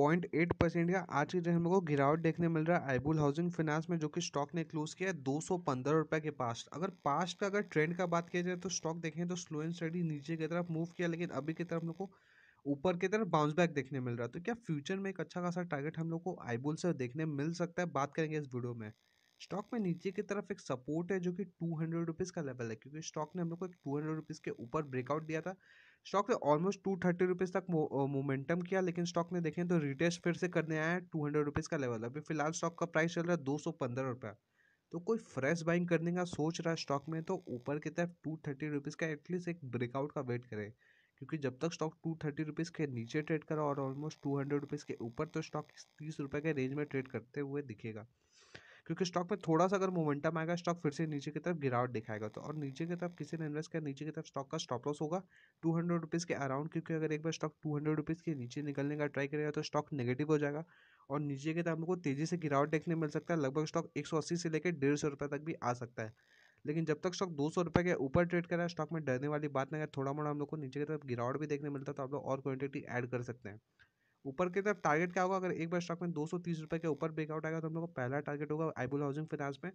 point eight percent का आज के दिन हम लोग को गिरावट देखने मिल रहा है आईबुल हाउसिंग फाइनेंस में जो कि स्टॉक ने क्लोज किया है दो सौ पंद्रह रुपए के पास अगर पास्ट का अगर ट्रेंड का बात किया जाए तो स्टॉक देखें तो स्लो एंड स्टडी नीचे की तरफ मूव किया लेकिन अभी की तरफ हम लोग को ऊपर की तरफ बाउंस बैक देखने मिल रहा है तो क्या फ्यूचर में एक अच्छा खासा टारगेट हम लोग को आईबुल से देखने मिल सकता है बात करेंगे इस वीडियो में स्टॉक में नीचे की तरफ एक सपोर्ट है जो कि टू हंड्रेड रुपीज़ का लेवल है क्योंकि स्टॉक ने हम लोग को एक टू हंड्रेड रुपीज़ के ऊपर ब्रेकआउट दिया था स्टॉक ने ऑलमोस्ट टू थर्टी रुपीज़ तक मोमेंटम किया लेकिन स्टॉक ने देखें तो रिटेस्ट फिर से करने आया है टू हंड्रेड रुपीज़ का लेवल अभी फिलहाल स्टॉक का प्राइस चल रहा है दो सौ पंद्रह रुपया तो कोई फ्रेश बाइंग करने का सोच रहा है स्टॉक में तो ऊपर की तरफ टू थर्टी रुपीज़ का एटलीस्ट एक ब्रेकआउट का वेट करें क्योंकि जब तक स्टॉक टू थर्टी रुपीज़ के नीचे ट्रेड करा और ऑलमोस्ट टू हंड्रेड रुपीज़ के ऊपर तो स्टॉक तीस रुपये के रेंज में ट्रेड करते हुए दिखेगा क्योंकि स्टॉक में थोड़ा सा अगर मोमेंटम आएगा स्टॉक फिर से नीचे की तरफ गिरावट दिखाएगा तो और नीचे की तरफ किसी ने इन्वेस्ट किया नीचे की तरफ स्टॉक का स्टॉप लॉस होगा टू हंड्रेड रुपीज़ के अराउंड क्योंकि अगर एक बार स्टॉक टू हंड्रेड रुपीज़ के नीचे निकलने का ट्राई करेगा तो स्टॉक नेगेटिव हो जाएगा और नीचे की तरफ हमको तेज़ी से गिरावट देखने मिल सकता है लगभग स्टॉक एक सौ अस्सी से लेकर डेढ़ सौ रुपये तक भी आ सकता है लेकिन जब तक स्टॉक दो सौ रुपये के ऊपर ट्रेड कर रहा है स्टॉक में डरने वाली बात नहीं है थोड़ा मोड़ा हम लोग को नीचे की तरफ गिरावट भी देखने मिलता है तो आप लोग और क्वांटिटी ऐड कर सकते हैं ऊपर की तरफ टारगेट क्या होगा अगर एक बार स्टॉक में दो सौ तीस रुपये के ऊपर ब्रेकआउट आएगा तो हम लोग का पहला टारगेट होगा आईबुल हाउसिंग फाइनेंस में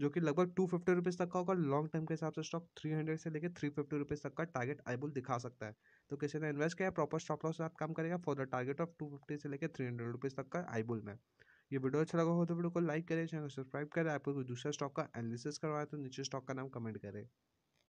जो कि लगभग टू फिफ्टी रुपीज़ तक का होगा लॉन्ग टर्म के हिसाब से स्टॉक थ्री हंड्रेड से लेकर थ्री फिफ्टी रुपीज़ तक का टारगेट आईबुल दिखा सकता है तो किसी ने इन्वेस्ट किया प्रॉपर स्टॉप लॉस के साथ काम करेगा for the target of two fifty से लेकर थ्री हंड्रेड रुपीज़ तक का आईबुल में ये वीडियो अच्छा लगा हो तो वीडियो को लाइक करें चैनल सब्सक्राइब करें आपको कोई दूसरा स्टॉक का एनालिसिस करवाए तो नीचे स्टॉक का नाम कमेंट करें